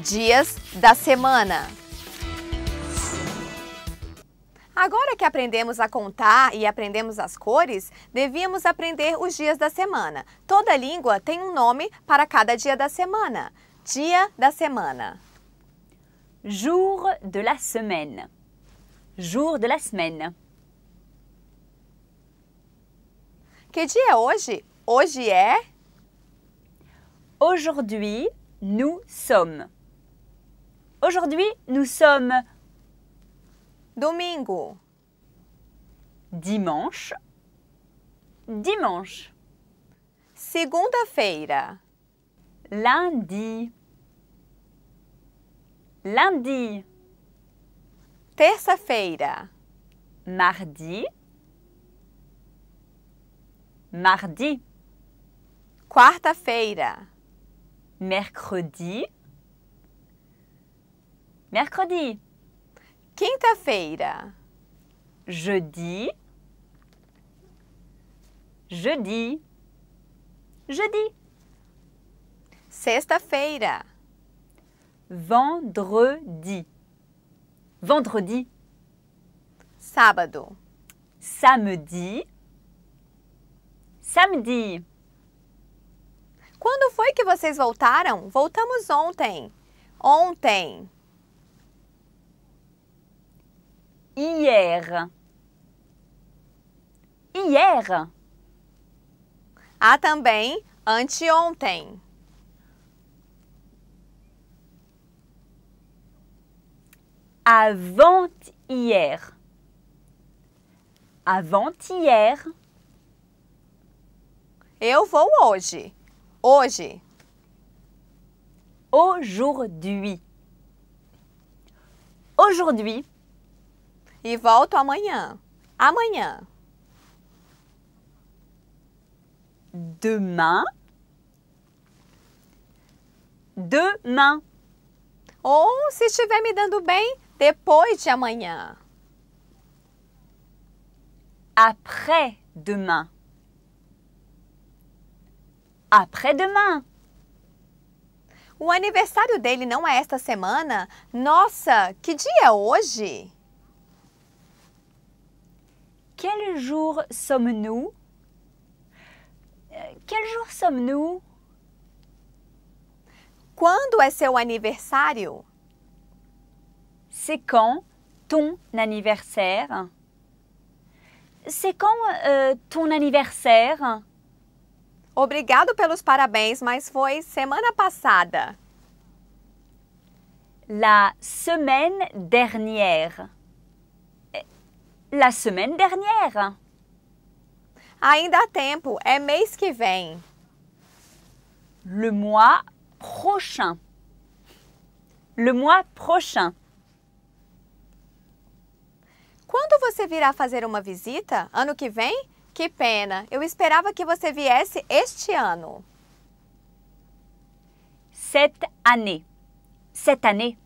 dias da semana. Agora que aprendemos a contar e aprendemos as cores, devíamos aprender os dias da semana. Toda língua tem um nome para cada dia da semana. Dia da semana. Jour de la semaine. Jour de la semaine. Que dia é hoje? Hoje é Aujourd'hui, nous sommes. Aujourd'hui, nous sommes domingo, dimanche, dimanche, segunda-feira, lundi, lundi, terça-feira, mardi, mardi, quarta-feira, mercredi, mercredi. Quinta-feira. Jeudi. Jeudi. Jeudi. Sexta-feira. Vendredi. Vendredi. Sábado. Samedi. Samedi. Quando foi que vocês voltaram? Voltamos ontem. Ontem. hier. Hier. Há também anteontem. Avant-hier. Avant-hier. Eu vou hoje. Hoje. Aujourd'hui. Aujourd'hui, e volto amanhã. Amanhã. Demain. Demain. Ou, se estiver me dando bem, depois de amanhã. Après-demain. Après-demain. O aniversário dele não é esta semana? Nossa, que dia é hoje? quel jour sommes-nous euh, Quel jour sommes-nous Quando é seu aniversário C'est quand ton anniversaire C'est quand euh, ton anniversaire Obrigado pelos parabéns, mas foi semana passada. La semaine dernière la semaine dernière. Ainda há tempo, é mês que vem. Le mois prochain. Le mois prochain. Quando você virá fazer uma visita? Ano que vem? Que pena! Eu esperava que você viesse este ano. Cette année. Cette année.